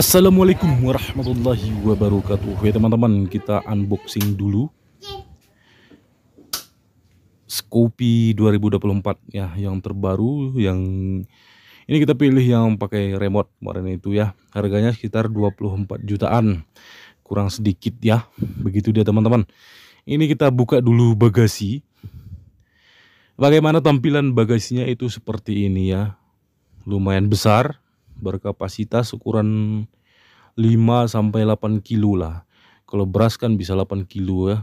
Assalamualaikum warahmatullahi wabarakatuh Ya teman-teman kita unboxing dulu Scoopy 2024 ya yang terbaru yang ini kita pilih yang pakai remote kemarin itu ya harganya sekitar 24 jutaan kurang sedikit ya begitu dia teman-teman ini kita buka dulu bagasi bagaimana tampilan bagasinya itu seperti ini ya lumayan besar berkapasitas ukuran 5 sampai 8 kilo lah. Kalau beras kan bisa 8 kilo ya.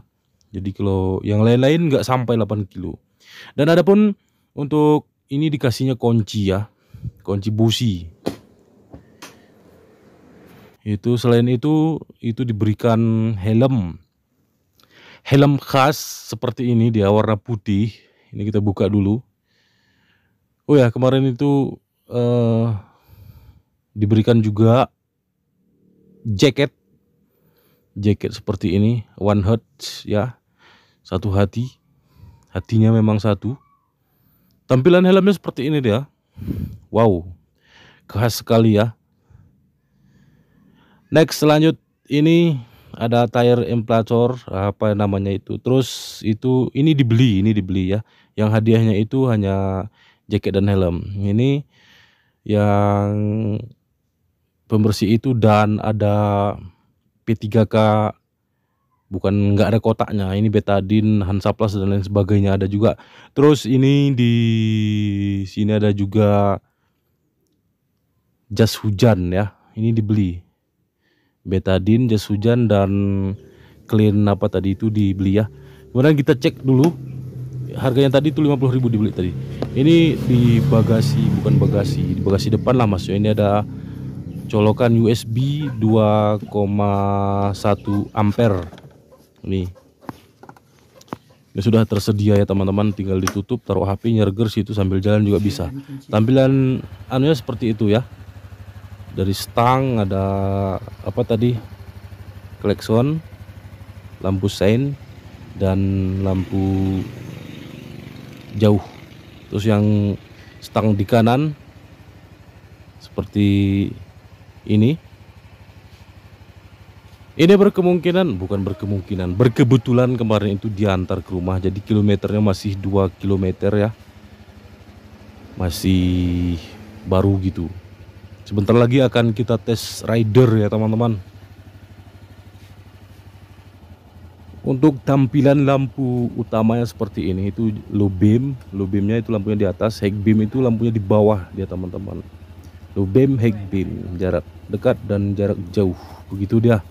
Jadi kalau yang lain-lain nggak -lain sampai 8 kilo. Dan ada pun untuk ini dikasihnya kunci ya. Kunci busi. Itu selain itu itu diberikan helm. Helm khas seperti ini dia warna putih. Ini kita buka dulu. Oh ya, kemarin itu uh, diberikan juga jaket jaket seperti ini one heart ya satu hati hatinya memang satu tampilan helmnya seperti ini dia wow khas sekali ya next selanjut ini ada tire emplacor apa namanya itu terus itu ini dibeli ini dibeli ya yang hadiahnya itu hanya jaket dan helm ini yang pembersih itu dan ada P3K bukan nggak ada kotaknya ini betadin hansaplas dan lain sebagainya ada juga terus ini di sini ada juga jas hujan ya ini dibeli betadin jas hujan dan clean apa tadi itu dibeli ya kemudian kita cek dulu harganya tadi itu 50.000 dibeli tadi ini di bagasi bukan bagasi di bagasi depan lah maksudnya ini ada colokan USB 2,1 ampere nih ini ya sudah tersedia ya teman-teman tinggal ditutup taruh HP nyerger situ sambil jalan juga bisa tampilan anunya seperti itu ya dari stang ada apa tadi klakson lampu sein dan lampu jauh terus yang stang di kanan seperti ini ini berkemungkinan bukan berkemungkinan berkebetulan kemarin itu diantar ke rumah jadi kilometernya masih 2 kilometer ya masih baru gitu sebentar lagi akan kita tes rider ya teman-teman untuk tampilan lampu utamanya seperti ini itu low beam low beamnya itu lampunya di atas high beam itu lampunya di bawah dia teman-teman Lubem hegbin jarak dekat dan jarak jauh begitu dia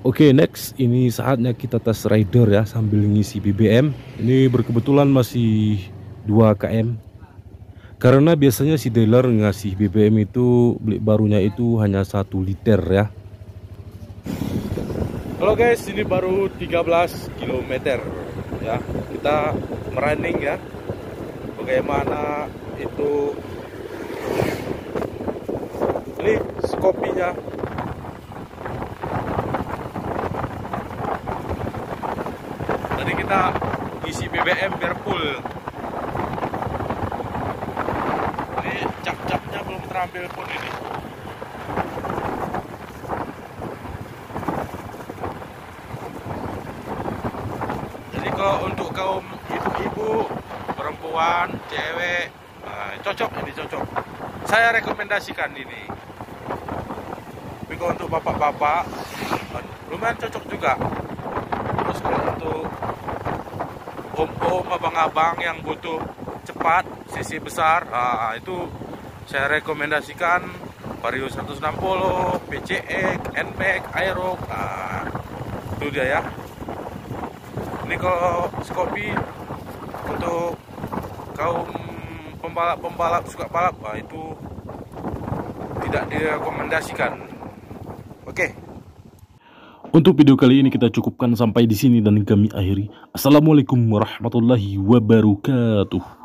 Oke okay, next ini saatnya kita tes rider ya sambil ngisi BBM ini berkebetulan masih 2 km karena biasanya si dealer ngasih BBM itu beli barunya itu hanya satu liter ya Halo guys ini baru 13 km ya kita merunning ya bagaimana itu ini skopinya kita isi BBM biar full ini cap-capnya belum terambil pun ini jadi kalau untuk kaum ibu-ibu perempuan, cewek nah, cocok ini cocok saya rekomendasikan ini tapi kalau untuk bapak-bapak lumayan cocok juga terus kalau untuk om-om abang-abang yang butuh cepat sisi besar nah, itu saya rekomendasikan Vario 160 PCX NPX Aero nah, itu dia ya ini kalau Scoopy untuk kaum pembalap-pembalap suka balap nah, itu tidak direkomendasikan oke okay. Untuk video kali ini kita cukupkan sampai di sini dan kami akhiri. Assalamualaikum warahmatullahi wabarakatuh.